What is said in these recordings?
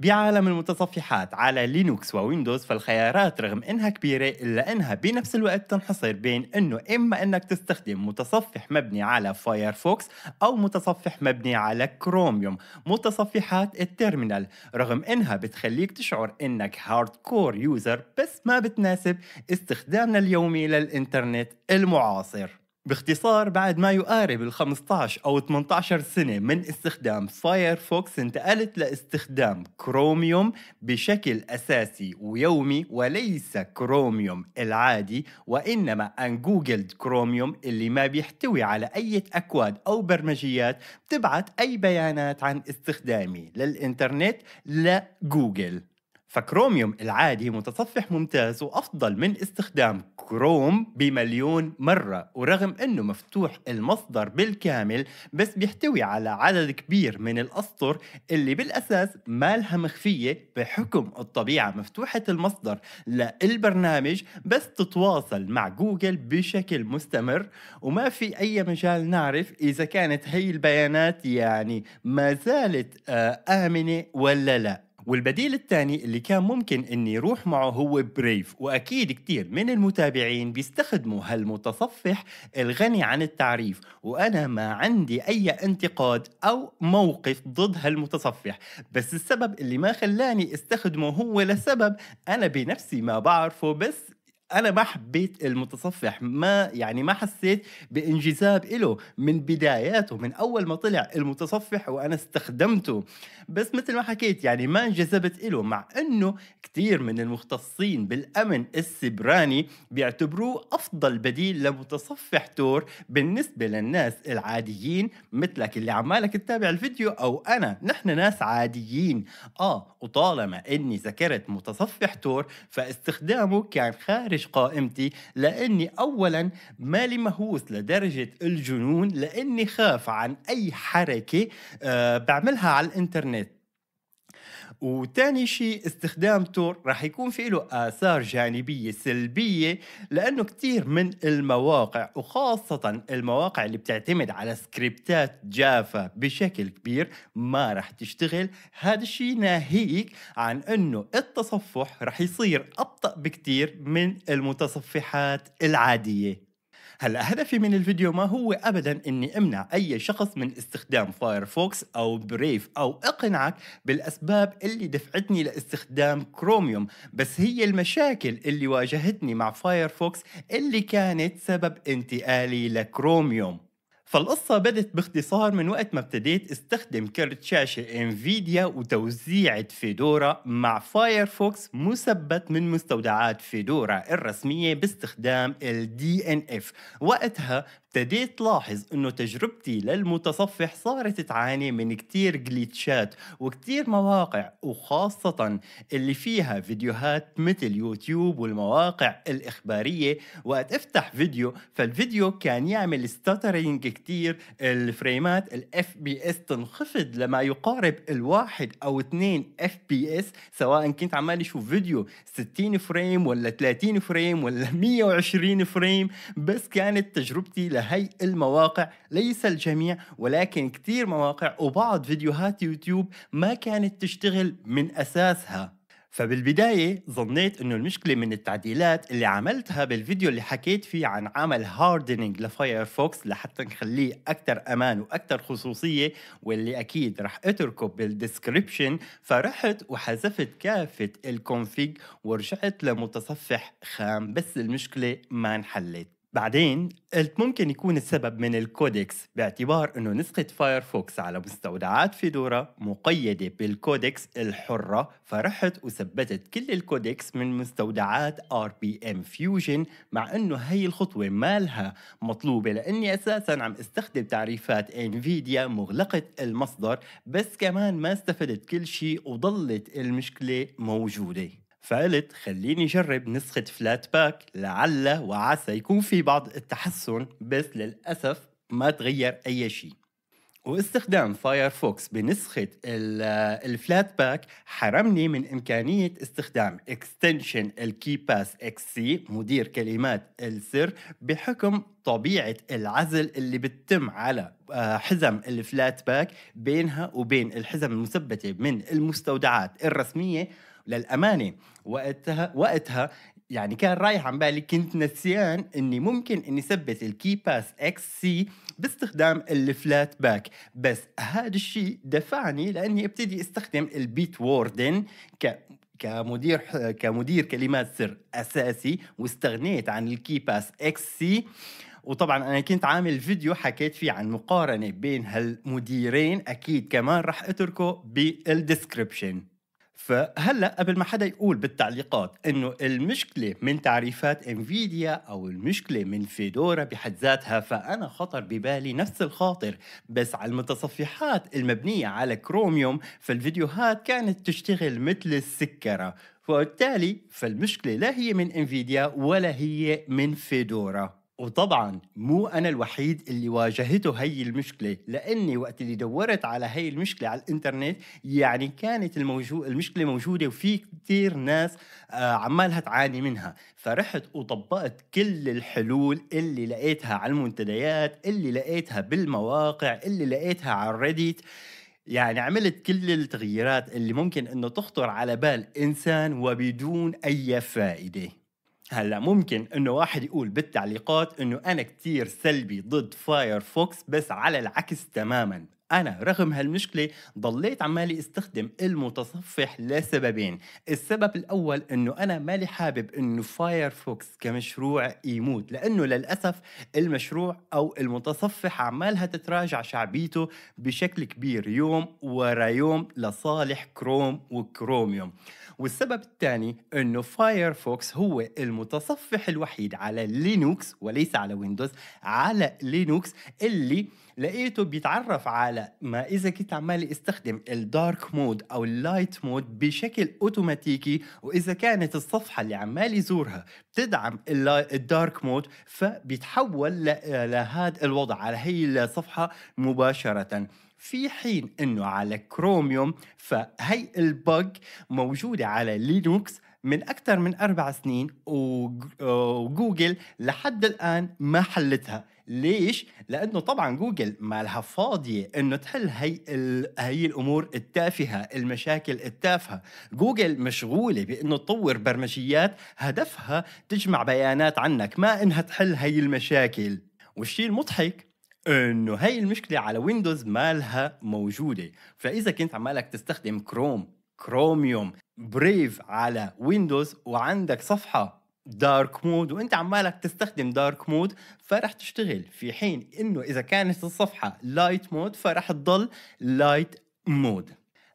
بعالم المتصفحات على لينوكس وويندوز فالخيارات رغم انها كبيرة الا انها بنفس الوقت تنحصر بين انه اما انك تستخدم متصفح مبني على فايرفوكس او متصفح مبني على كروميوم متصفحات التيرمينال رغم انها بتخليك تشعر انك هارد كور يوزر بس ما بتناسب استخدامنا اليومي للانترنت المعاصر باختصار بعد ما يقارب ال 15 أو 18 سنة من استخدام فايرفوكس انتقلت لاستخدام كروميوم بشكل أساسي ويومي وليس كروميوم العادي وإنما أن جوجل كروميوم اللي ما بيحتوي على أي أكواد أو برمجيات بتبعت أي بيانات عن استخدامي للإنترنت لجوجل فكروميوم العادي متصفح ممتاز وأفضل من استخدام كروم بمليون مرة ورغم أنه مفتوح المصدر بالكامل بس بيحتوي على عدد كبير من الأسطر اللي بالأساس ما لها مخفية بحكم الطبيعة مفتوحة المصدر للبرنامج بس تتواصل مع جوجل بشكل مستمر وما في أي مجال نعرف إذا كانت هي البيانات يعني ما زالت آه، آمنة ولا لا والبديل الثاني اللي كان ممكن اني يروح معه هو بريف واكيد كتير من المتابعين بيستخدموا هالمتصفح الغني عن التعريف وانا ما عندي اي انتقاد او موقف ضد هالمتصفح بس السبب اللي ما خلاني استخدمه هو لسبب انا بنفسي ما بعرفه بس انا ما حبيت المتصفح ما يعني ما حسيت بانجذاب له من بداياته من اول ما طلع المتصفح وانا استخدمته بس مثل ما حكيت يعني ما انجذبت له مع انه كثير من المختصين بالامن السبراني بيعتبروه افضل بديل لمتصفح تور بالنسبه للناس العاديين مثلك اللي عمالك تتابع الفيديو او انا نحن ناس عاديين اه وطالما اني ذكرت متصفح تور فاستخدامه كان خارج أنتج قائمتي لأني أولا مالي مهووس لدرجة الجنون لأني خاف عن أي حركة آه، بعملها على الإنترنت وثاني شيء استخدام تور راح يكون في له آثار جانبية سلبية لأنه كثير من المواقع وخاصة المواقع اللي بتعتمد على سكريبتات جافا بشكل كبير ما راح تشتغل هذا الشيء ناهيك عن أنه التصفح راح يصير أبطأ بكثير من المتصفحات العادية هلا هدفي من الفيديو ما هو ابدا اني امنع اي شخص من استخدام فايرفوكس او بريف او اقنعك بالاسباب اللي دفعتني لاستخدام كروميوم بس هي المشاكل اللي واجهتني مع فايرفوكس اللي كانت سبب انتقالي لكروميوم فالقصة بدت باختصار من وقت ما ابتديت استخدم كرت شاشة انفيديا وتوزيعة فيدورا مع فايرفوكس مثبت من مستودعات فيدورا الرسمية باستخدام ال DNF وقتها ابتديت لاحظ انه تجربتي للمتصفح صارت تعاني من كتير جليتشات وكتير مواقع وخاصة اللي فيها فيديوهات مثل يوتيوب والمواقع الإخبارية وقت افتح فيديو فالفيديو كان يعمل ستاترينج كتير الفريمات الاف بي اس تنخفض لما يقارب الواحد او اثنين اف بي اس سواء كنت عمال اشوف فيديو 60 فريم ولا 30 فريم ولا 120 فريم بس كانت تجربتي لهي المواقع ليس الجميع ولكن كتير مواقع وبعض فيديوهات يوتيوب ما كانت تشتغل من اساسها فبالبداية ظنيت انه المشكلة من التعديلات اللي عملتها بالفيديو اللي حكيت فيه عن عمل هاردنينج لفايرفوكس لحتى نخليه أكثر أمان وأكثر خصوصية واللي أكيد رح أتركه بالديسكريبشن فرحت وحذفت كافة الكونفيج ورجعت لمتصفح خام بس المشكلة ما انحلت بعدين قلت ممكن يكون السبب من الكودكس باعتبار انه نسخة فايرفوكس على مستودعات فيدورا مقيدة بالكودكس الحرة فرحت وثبتت كل الكودكس من مستودعات ار بي ام فيوجن مع انه هي الخطوة مالها مطلوبة لاني اساسا عم استخدم تعريفات انفيديا مغلقة المصدر بس كمان ما استفدت كل شيء وضلت المشكلة موجودة فقلت خليني أجرب نسخة فلات باك لعل وعسى يكون في بعض التحسن بس للأسف ما تغير أي شيء واستخدام فايرفوكس بنسخة الفلات باك حرمني من إمكانية استخدام اكستنشن الكي باس اكس سي مدير كلمات السر بحكم طبيعة العزل اللي بتتم على آه، حزم الفلات باك بينها وبين الحزم المثبتة من المستودعات الرسمية للامانه وقتها وقتها يعني كان رايح عن بالي كنت نسيان اني ممكن اني ثبت الكي باس اكس سي باستخدام الفلات باك بس هذا الشيء دفعني لاني ابتدي استخدم البيت ووردن ك كمدير كمدير كلمات سر اساسي واستغنيت عن الكي باس اكس سي وطبعا انا كنت عامل فيديو حكيت فيه عن مقارنه بين هالمديرين اكيد كمان راح اتركه بالدسكربشن فهلا قبل ما حدا يقول بالتعليقات انه المشكله من تعريفات انفيديا او المشكله من فيدورا بحد ذاتها فانا خطر ببالي نفس الخاطر بس على المتصفحات المبنيه على كروميوم فالفيديوهات كانت تشتغل مثل السكره وبالتالي فالمشكله لا هي من انفيديا ولا هي من فيدورا وطبعا مو انا الوحيد اللي واجهته هي المشكله لاني وقت اللي دورت على هي المشكله على الانترنت يعني كانت الموجو... المشكله موجوده وفي كثير ناس آه عمالها تعاني منها فرحت وطبقت كل الحلول اللي لقيتها على المنتديات اللي لقيتها بالمواقع اللي لقيتها على الريديت يعني عملت كل التغييرات اللي ممكن انه تخطر على بال انسان وبدون اي فائده هلا ممكن انه واحد يقول بالتعليقات انه انا كتير سلبي ضد فايرفوكس بس على العكس تماما أنا رغم هالمشكلة ضليت عمالي استخدم المتصفح لسببين السبب الأول أنه أنا مالي حابب أنه فايرفوكس كمشروع يموت لأنه للأسف المشروع أو المتصفح عمالها تتراجع شعبيته بشكل كبير يوم ورا يوم لصالح كروم وكروميوم والسبب الثاني انه فايرفوكس هو المتصفح الوحيد على لينوكس وليس على ويندوز على لينوكس اللي لقيته بيتعرف على ما اذا كنت عمال استخدم الدارك مود او اللايت مود بشكل اوتوماتيكي واذا كانت الصفحه اللي عمال يزورها بتدعم الدارك مود فبيتحول لهذا الوضع على هي الصفحه مباشره في حين انه على كروميوم فهي البج موجوده على لينوكس من أكثر من أربع سنين وجوجل لحد الآن ما حلتها ليش؟ لأنه طبعا جوجل ما لها فاضية أنه تحل هي, هي الأمور التافهة المشاكل التافهة جوجل مشغولة بأنه تطور برمجيات هدفها تجمع بيانات عنك ما أنها تحل هي المشاكل والشيء المضحك انه هاي المشكله على ويندوز مالها موجوده فاذا كنت عمالك تستخدم كروم كروميوم بريف على ويندوز وعندك صفحه دارك مود وانت عمالك تستخدم دارك مود فرح تشتغل في حين انه اذا كانت الصفحه لايت مود فرح تضل لايت مود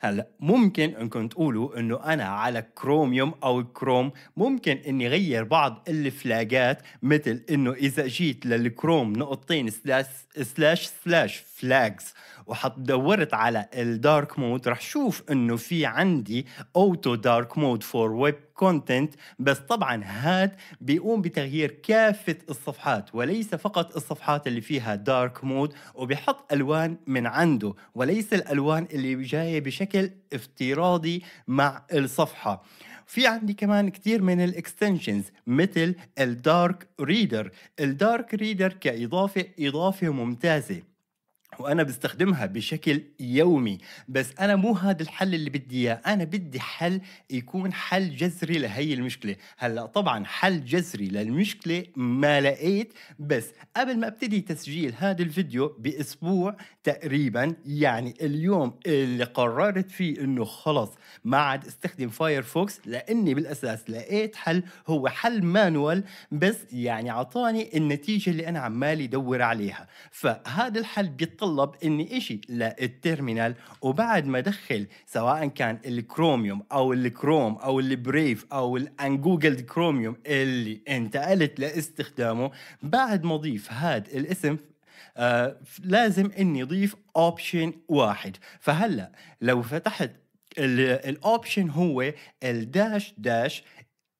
هلا ممكن انكم تقولوا انه انا على كروميوم او كروم ممكن اني غير بعض الفلاجات مثل انه اذا جيت للكروم نقطتين سلاش سلاش سلاش فلاجز دورت على الدارك مود رح شوف انه في عندي اوتو دارك مود فور ويب كونتنت بس طبعا هاد بيقوم بتغيير كافة الصفحات وليس فقط الصفحات اللي فيها دارك مود وبيحط ألوان من عنده وليس الألوان اللي جاية بشكل افتراضي مع الصفحة في عندي كمان كتير من الاكستنشنز مثل الدارك ريدر الدارك ريدر كإضافة إضافة ممتازة وانا بستخدمها بشكل يومي بس انا مو هذا الحل اللي بدي اياه انا بدي حل يكون حل جذري لهي المشكله هلا طبعا حل جذري للمشكله ما لقيت بس قبل ما ابتدي تسجيل هذا الفيديو باسبوع تقريبا يعني اليوم اللي قررت فيه انه خلص ما عاد استخدم فايرفوكس لاني بالاساس لقيت حل هو حل مانوال بس يعني اعطاني النتيجه اللي انا عمالي ادور عليها فهذا الحل بيطلع يتطلب اني اشي للترمينال وبعد ما ادخل سواء كان الكروميوم او الكروم او البريف او الانجوجلد كروميوم اللي انتقلت لاستخدامه بعد ما اضيف هاد الاسم آه لازم اني اضيف اوبشن واحد فهلا لو فتحت الاوبشن هو الداش داش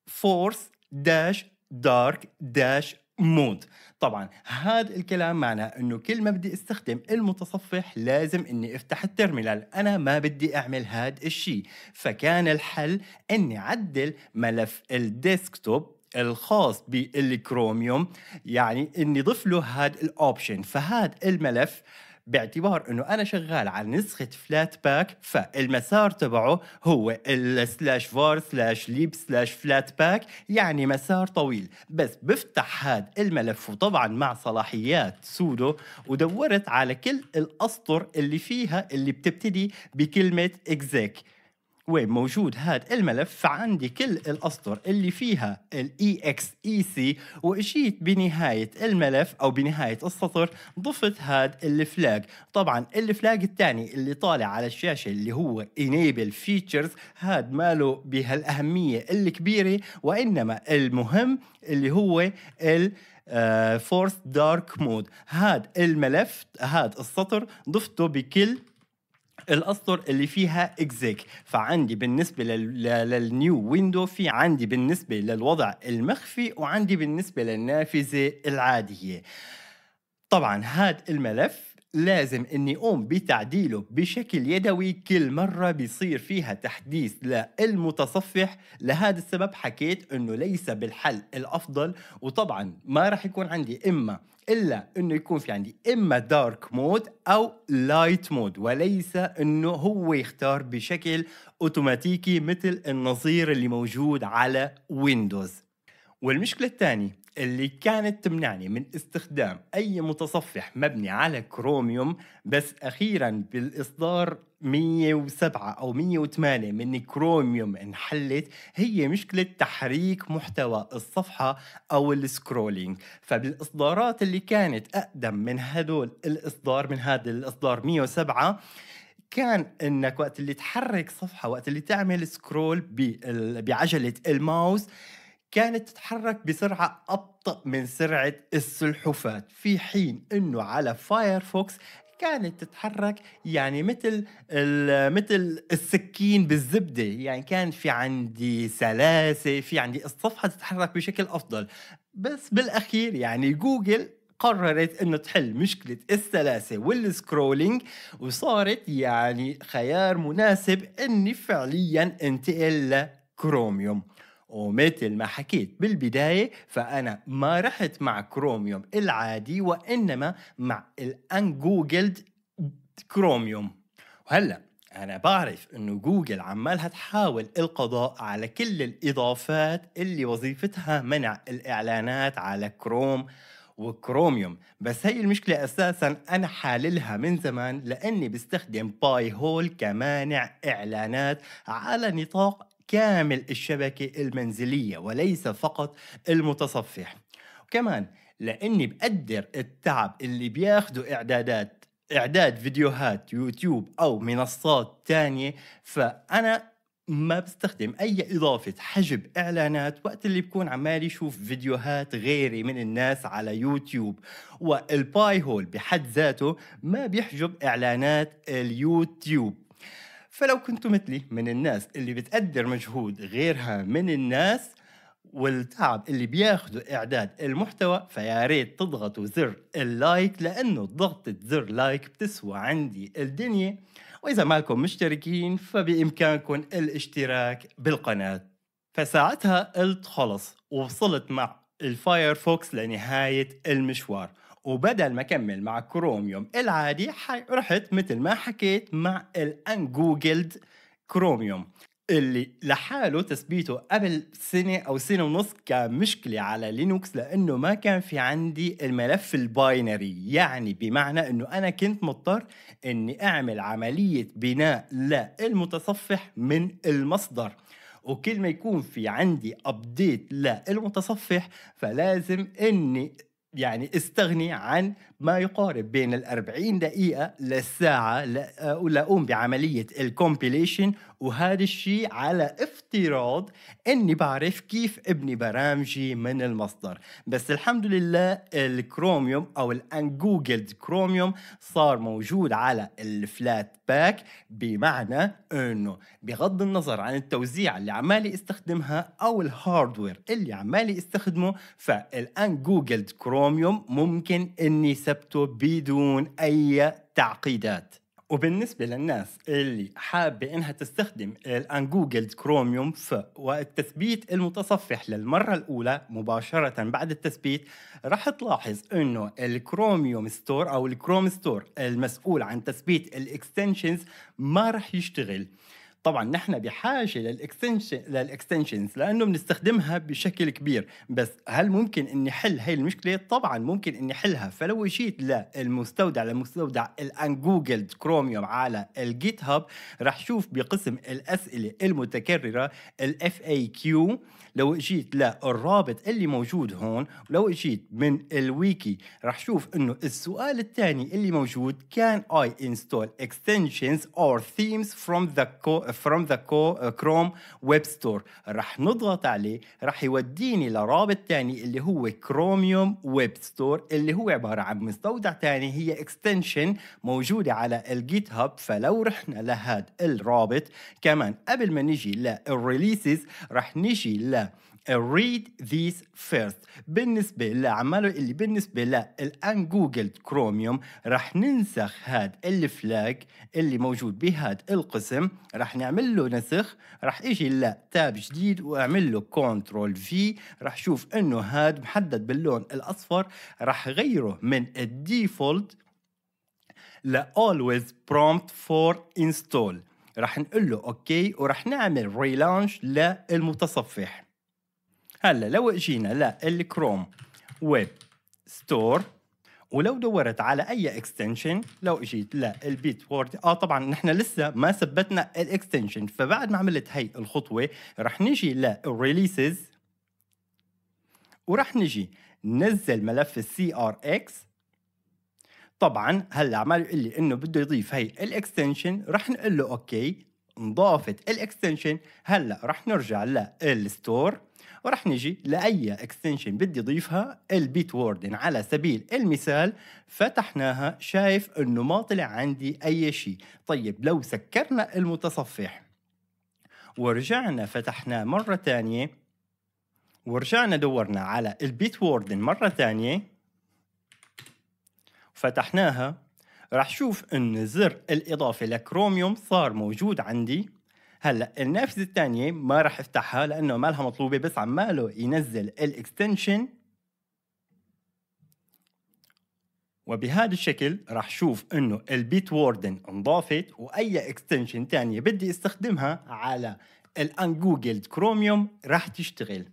فورس داش دارك داش مود طبعا هذا الكلام معناه انه كل ما بدي استخدم المتصفح لازم اني افتح الترمينال انا ما بدي اعمل هاد الشيء فكان الحل اني عدل ملف الديسكتوب الخاص بالكروميوم يعني اني ضف له هاد الاوبشن فهاد الملف باعتبار انه انا شغال على نسخه فلات باك فالمسار تبعه هو السلاش فار سلاش ليب سلاش فلات باك يعني مسار طويل بس بفتح هاد الملف وطبعا مع صلاحيات سودو ودورت على كل الاسطر اللي فيها اللي بتبتدي بكلمه exec وين موجود هذا الملف فعندي كل الاسطر اللي فيها الاي اكس اي سي واجيت بنهايه الملف او بنهايه السطر ضفت هذا الفلاج طبعا الفلاج الثاني اللي طالع على الشاشه اللي هو enable features هذا ماله بهالاهميه الكبيره وانما المهم اللي هو ال فورس دارك مود هذا الملف هذا السطر ضفته بكل الاسطر اللي فيها اكزيك فعندي بالنسبه لل... للنيو ويندو في عندي بالنسبه للوضع المخفي وعندي بالنسبه للنافذه العاديه طبعا هذا الملف لازم اني اقوم بتعديله بشكل يدوي كل مره بيصير فيها تحديث للمتصفح لهذا السبب حكيت انه ليس بالحل الافضل وطبعا ما راح يكون عندي اما الا انه يكون في عندي اما دارك مود او لايت مود وليس انه هو يختار بشكل اوتوماتيكي مثل النظير اللي موجود على ويندوز والمشكله الثانيه اللي كانت تمنعني من استخدام أي متصفح مبني على كروميوم بس أخيرا بالإصدار 107 أو 108 من كروميوم انحلت هي مشكلة تحريك محتوى الصفحة أو السكرولينج فبالإصدارات اللي كانت أقدم من هدول الإصدار من هذا الإصدار 107 كان انك وقت اللي تحرك صفحه وقت اللي تعمل سكرول بعجله الماوس كانت تتحرك بسرعة أبطأ من سرعة السلحفاة في حين أنه على فايرفوكس كانت تتحرك يعني مثل مثل السكين بالزبده يعني كان في عندي سلاسه في عندي الصفحه تتحرك بشكل افضل بس بالاخير يعني جوجل قررت انه تحل مشكله السلاسه والسكرولينج وصارت يعني خيار مناسب اني فعليا انتقل لكروميوم ومثل ما حكيت بالبداية فأنا ما رحت مع كروميوم العادي وإنما مع الأن جوجلد كروميوم وهلأ أنا بعرف إنه جوجل عمالها تحاول القضاء على كل الإضافات اللي وظيفتها منع الإعلانات على كروم وكروميوم بس هي المشكلة أساسا أنا حاللها من زمان لأني بستخدم باي هول كمانع إعلانات على نطاق كامل الشبكة المنزلية وليس فقط المتصفح وكمان لأني بقدر التعب اللي بياخدوا إعدادات إعداد فيديوهات يوتيوب أو منصات تانية فأنا ما بستخدم أي إضافة حجب إعلانات وقت اللي بكون عمالي شوف فيديوهات غيري من الناس على يوتيوب والباي هول بحد ذاته ما بيحجب إعلانات اليوتيوب فلو كنتوا مثلي من الناس اللي بتقدر مجهود غيرها من الناس والتعب اللي بياخده إعداد المحتوى فيا ريت تضغطوا زر اللايك لأنه ضغطة زر لايك بتسوى عندي الدنيا وإذا مالكم مشتركين فبإمكانكم الاشتراك بالقناة فساعتها قلت خلص ووصلت مع الفايرفوكس لنهاية المشوار وبدل ما كمل مع كروميوم العادي رحت مثل ما حكيت مع الانجوجلد كروميوم اللي لحاله تثبيته قبل سنة أو سنة ونص كان مشكلة على لينوكس لأنه ما كان في عندي الملف الباينري يعني بمعنى أنه أنا كنت مضطر أني أعمل عملية بناء للمتصفح من المصدر وكل ما يكون في عندي أبديت للمتصفح فلازم أني يعني استغني عن ما يقارب بين ال 40 دقيقة للساعة لأقوم بعملية الكومبيليشن وهذا الشيء على افتراض اني بعرف كيف ابني برامجي من المصدر بس الحمد لله الكروميوم او الانجوجلد كروميوم صار موجود على الفلات باك بمعنى انه بغض النظر عن التوزيع اللي عمالي استخدمها او الهاردوير اللي عمالي استخدمه فالانجوجلد كروميوم ممكن اني سبته بدون أي تعقيدات وبالنسبة للناس اللي حابة إنها تستخدم الآن جوجل كروميوم في وقت تثبيت المتصفح للمرة الأولى مباشرة بعد التثبيت راح تلاحظ إنه الكروميوم ستور أو الكروم ستور المسؤول عن تثبيت الإكستنشنز ما راح يشتغل طبعا نحن بحاجه للاكستنشن للاكستنشنز لانه بنستخدمها بشكل كبير بس هل ممكن اني حل هاي المشكله طبعا ممكن اني حلها فلو جيت للمستودع لمستودع الان جوجل كروميوم على الجيت هاب راح شوف بقسم الاسئله المتكرره الاف اي كيو لو اجيت للرابط اللي موجود هون ولو اجيت من الويكي راح شوف انه السؤال الثاني اللي موجود كان اي انستول اكستنشنز اور ثيمز فروم ذا فروم ذا كروم ويب ستور رح نضغط عليه رح يوديني لرابط تاني اللي هو كروميوم ويب ستور اللي هو عباره عن مستودع تاني هي اكستنشن موجوده على الجيت هاب فلو رحنا لهذا الرابط كمان قبل ما نجي للريليسز رح نجي ل Uh, read these first بالنسبة لعمله اللي بالنسبة للان جوجل كروميوم رح ننسخ هاد الفلاج اللي موجود بهاد القسم رح نعمل له نسخ رح اجي لتاب جديد واعمل له كنترول في رح شوف انه هاد محدد باللون الاصفر رح غيره من الديفولت ل always prompt for install رح نقول له اوكي ورح نعمل ريلانش للمتصفح هلا لو اجينا للكروم ويب ستور ولو دورت على اي اكستنشن لو اجيت للبيت وورد اه طبعا نحن لسه ما ثبتنا الاكستنشن فبعد ما عملت هي الخطوه رح نجي للريليسز ورح نجي ننزل ملف السي ار اكس طبعا هلا عمال يقول لي انه بده يضيف هي الاكستنشن رح نقول له اوكي نضافت الاكستنشن هلا رح نرجع للستور ورح نجي لاي اكستنشن بدي اضيفها البيت ووردن على سبيل المثال فتحناها شايف انه ما طلع عندي اي شيء طيب لو سكرنا المتصفح ورجعنا فتحناه مره ثانيه ورجعنا دورنا على البيت ووردن مره ثانيه فتحناها راح شوف ان زر الاضافه لكروميوم صار موجود عندي هلا النافذه الثانيه ما راح افتحها لانه ما لها مطلوبه بس عماله ينزل الاكستنشن وبهذا الشكل راح شوف انه البيت ووردن انضافت واي اكستنشن ثانيه بدي استخدمها على الان جوجل كروميوم راح تشتغل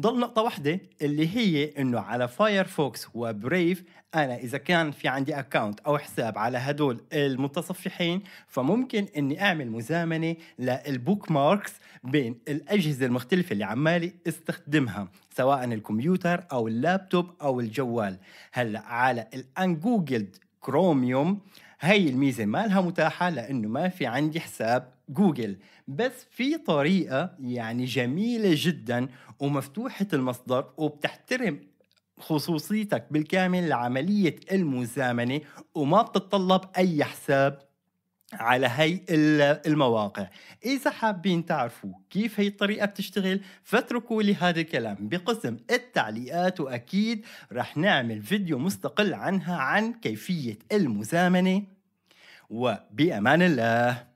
ضل نقطة واحدة اللي هي انه على فايرفوكس وبريف انا اذا كان في عندي أكاونت او حساب على هدول المتصفحين فممكن اني اعمل مزامنة للبوك ماركس بين الاجهزة المختلفة اللي عمالي استخدمها سواء الكمبيوتر او اللابتوب او الجوال هلا على الانجوجلد كروميوم هاي الميزة ما لها متاحة لأنه ما في عندي حساب جوجل بس في طريقة يعني جميلة جدا ومفتوحة المصدر وبتحترم خصوصيتك بالكامل لعملية المزامنة وما بتتطلب أي حساب على هي المواقع إذا حابين تعرفوا كيف هي الطريقة بتشتغل فاتركوا لي هذا الكلام بقسم التعليقات وأكيد رح نعمل فيديو مستقل عنها عن كيفية المزامنة وبأمان الله